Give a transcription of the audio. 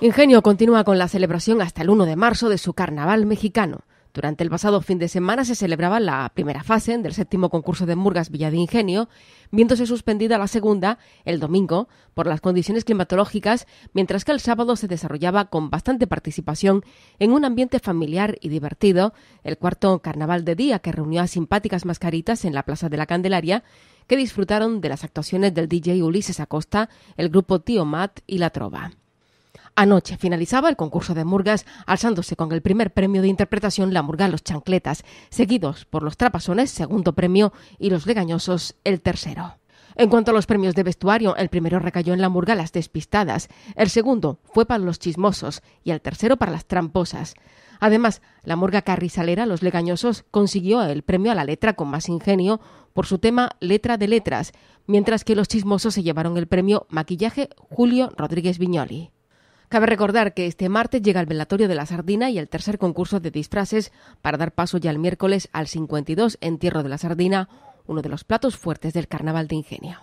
Ingenio continúa con la celebración hasta el 1 de marzo de su carnaval mexicano. Durante el pasado fin de semana se celebraba la primera fase del séptimo concurso de Murgas Villa de Ingenio, viéndose suspendida la segunda el domingo por las condiciones climatológicas, mientras que el sábado se desarrollaba con bastante participación en un ambiente familiar y divertido el cuarto carnaval de día que reunió a simpáticas mascaritas en la Plaza de la Candelaria que disfrutaron de las actuaciones del DJ Ulises Acosta, el grupo Tío Matt y La Trova. Anoche finalizaba el concurso de murgas, alzándose con el primer premio de interpretación la murga Los Chancletas, seguidos por los Trapasones, segundo premio, y los Legañosos, el tercero. En cuanto a los premios de vestuario, el primero recayó en la murga Las Despistadas, el segundo fue para los chismosos y el tercero para las tramposas. Además, la murga carrizalera Los Legañosos consiguió el premio a la letra con más ingenio por su tema Letra de Letras, mientras que los chismosos se llevaron el premio Maquillaje Julio Rodríguez Viñoli. Cabe recordar que este martes llega el velatorio de la sardina y el tercer concurso de disfraces para dar paso ya el miércoles al 52 entierro de la sardina, uno de los platos fuertes del carnaval de Ingenio.